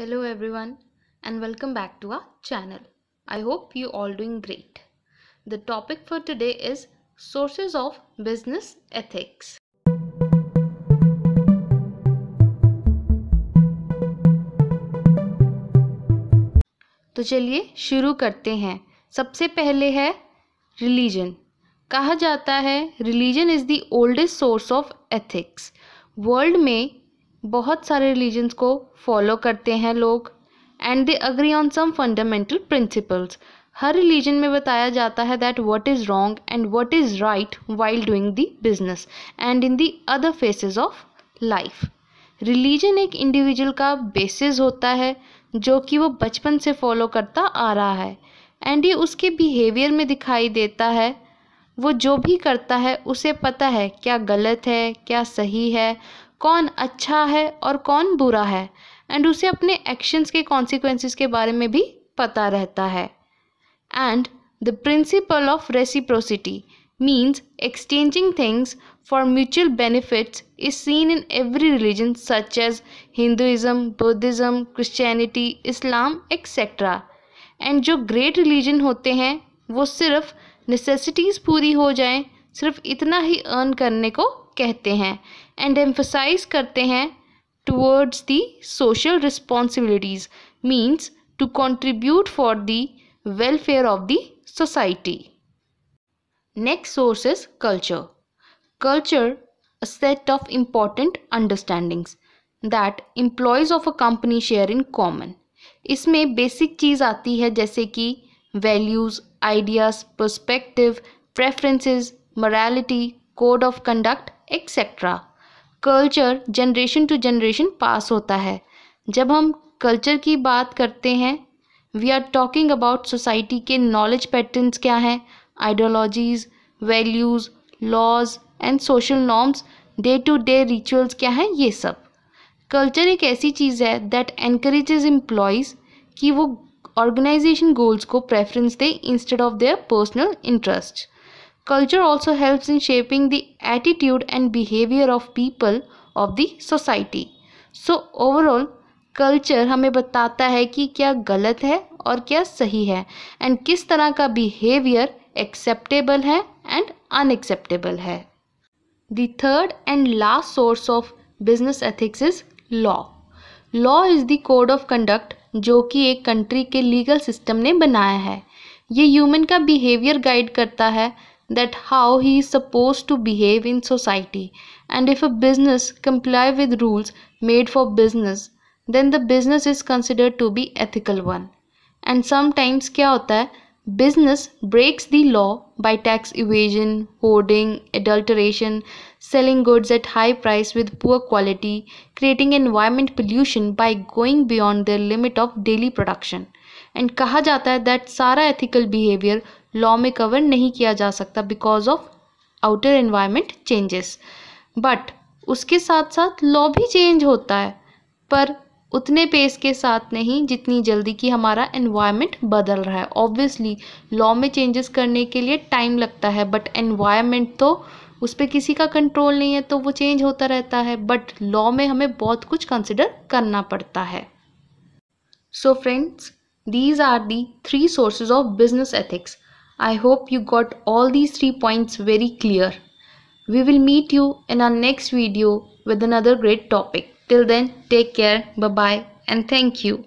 Hello everyone and welcome back to our channel. I hope you all doing great. The topic for today is sources of business ethics. तो चलिए शुरू करते हैं सबसे पहले है रिलीजन कहा जाता है religion is the oldest source of ethics world में बहुत सारे रिलीजन्स को फॉलो करते हैं लोग and they agree on some fundamental principles हर रिलीजन में बताया जाता है that what is wrong and what is right while doing the business and in the other phases of life religion एक इंडिविजुअल का बेसिस होता है जो कि वो बचपन से फॉलो करता आ रहा है एंड ये उसके बिहेवियर में दिखाई देता है वो जो भी करता है उसे पता है क्या गलत है क्या सही है कौन अच्छा है और कौन बुरा है एंड उसे अपने एक्शंस के कॉन्सिक्वेंसेस के बारे में भी पता रहता है and the principle of reciprocity means exchanging things for mutual benefits is seen in every religion such as Hinduism Buddhism Christianity Islam etcetera and जो ग्रेट रिलीजन होते हैं वो सिर्फ नेसेसिटीज़ पूरी हो जाएँ सिर्फ इतना ही अर्न करने को कहते हैं एंड एम्फोसाइज करते हैं towards the social responsibilities means to contribute for the welfare of the society next source is culture culture a set of important understandings that employees of a company share in common इसमें basic चीज़ आती है जैसे कि values ideas perspective preferences morality code of conduct etcetera culture generation to generation pass होता है जब हम कल्चर की बात करते हैं we are talking about society के नॉलेज पैटर्न्स क्या हैं ideologies values laws and social norms day to day rituals क्या हैं ये सब कल्चर एक ऐसी चीज़ है दैट एनकरेजेज एम्प्लॉयज़ कि वो ऑर्गेनाइजेशन गोल्स को प्रेफरेंस दें instead of their personal interest Culture also helps in shaping the attitude and behavior of people of the society. So overall culture हमें बताता है कि क्या गलत है और क्या सही है एंड किस तरह का बिहेवियर एक्सेप्टेबल है एंड अनएक्सेप्टेबल है the third and last source of business ethics is law law is the code of conduct जो कि एक कंट्री के लीगल सिस्टम ने बनाया है ये ह्यूमन का बिहेवियर गाइड करता है that how he is supposed to behave in society and if a business comply with rules made for business then the business is considered to be ethical one and sometimes kya hota hai business breaks the law by tax evasion hoarding adulteration selling goods at high price with poor quality creating environment pollution by going beyond their limit of daily production and कहा जाता है that सारा ethical behaviour law में cover नहीं किया जा सकता because of outer environment changes but उसके साथ साथ लॉ भी चेंज होता है पर उतने पेस के साथ नहीं जितनी जल्दी कि हमारा एनवायरनमेंट बदल रहा है ऑब्वियसली लॉ में चेंजेस करने के लिए टाइम लगता है बट एनवायरनमेंट तो उस पर किसी का कंट्रोल नहीं है तो वो चेंज होता रहता है बट लॉ में हमें बहुत कुछ कंसिडर करना पड़ता है so so friends These are the three sources of business ethics. I hope you got all these three points very clear. We will meet you in our next video with another great topic. Till then, take care, bye bye, and thank you.